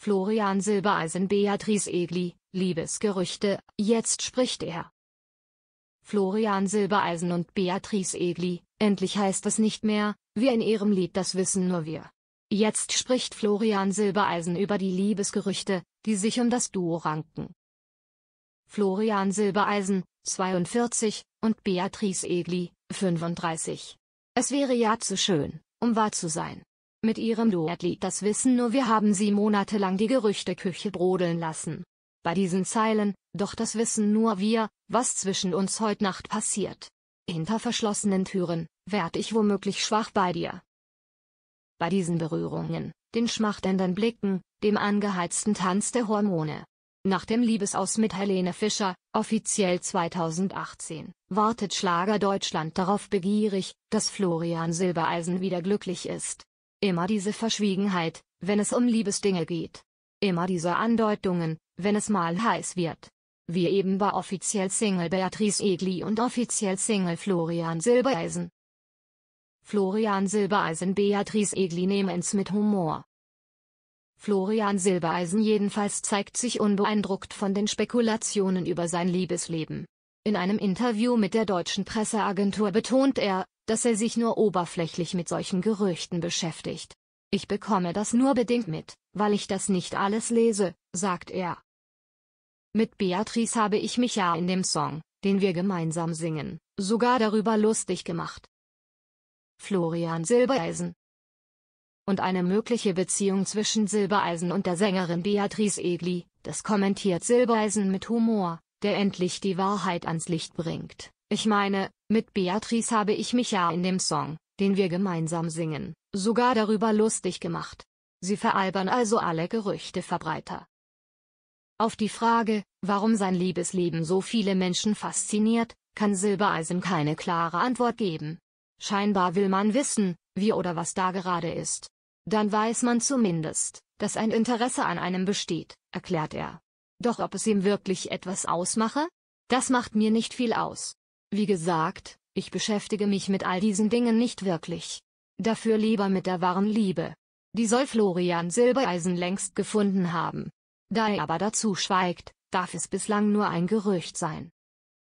Florian Silbereisen Beatrice Egli, Liebesgerüchte, jetzt spricht er. Florian Silbereisen und Beatrice Egli, endlich heißt es nicht mehr, wir in ihrem Lied das wissen nur wir. Jetzt spricht Florian Silbereisen über die Liebesgerüchte, die sich um das Duo ranken. Florian Silbereisen, 42, und Beatrice Egli, 35. Es wäre ja zu schön, um wahr zu sein. Mit ihrem Duett das Wissen nur wir haben sie monatelang die Gerüchteküche brodeln lassen. Bei diesen Zeilen, doch das wissen nur wir, was zwischen uns heute Nacht passiert. Hinter verschlossenen Türen, werd ich womöglich schwach bei dir. Bei diesen Berührungen, den schmachtenden Blicken, dem angeheizten Tanz der Hormone. Nach dem Liebesaus mit Helene Fischer, offiziell 2018, wartet Schlager Deutschland darauf begierig, dass Florian Silbereisen wieder glücklich ist. Immer diese Verschwiegenheit, wenn es um Liebesdinge geht. Immer diese Andeutungen, wenn es mal heiß wird. Wie eben bei offiziell Single Beatrice Egli und offiziell Single Florian Silbereisen. Florian Silbereisen Beatrice Egli nehmen es mit Humor. Florian Silbereisen jedenfalls zeigt sich unbeeindruckt von den Spekulationen über sein Liebesleben. In einem Interview mit der deutschen Presseagentur betont er, dass er sich nur oberflächlich mit solchen Gerüchten beschäftigt. Ich bekomme das nur bedingt mit, weil ich das nicht alles lese, sagt er. Mit Beatrice habe ich mich ja in dem Song, den wir gemeinsam singen, sogar darüber lustig gemacht. Florian Silbereisen Und eine mögliche Beziehung zwischen Silbereisen und der Sängerin Beatrice Egli, das kommentiert Silbereisen mit Humor, der endlich die Wahrheit ans Licht bringt. Ich meine, mit Beatrice habe ich mich ja in dem Song, den wir gemeinsam singen, sogar darüber lustig gemacht. Sie veralbern also alle Gerüchteverbreiter. Auf die Frage, warum sein Liebesleben so viele Menschen fasziniert, kann Silbereisen keine klare Antwort geben. Scheinbar will man wissen, wie oder was da gerade ist. Dann weiß man zumindest, dass ein Interesse an einem besteht, erklärt er. Doch ob es ihm wirklich etwas ausmache? Das macht mir nicht viel aus. Wie gesagt, ich beschäftige mich mit all diesen Dingen nicht wirklich. Dafür lieber mit der wahren Liebe. Die soll Florian Silbereisen längst gefunden haben. Da er aber dazu schweigt, darf es bislang nur ein Gerücht sein.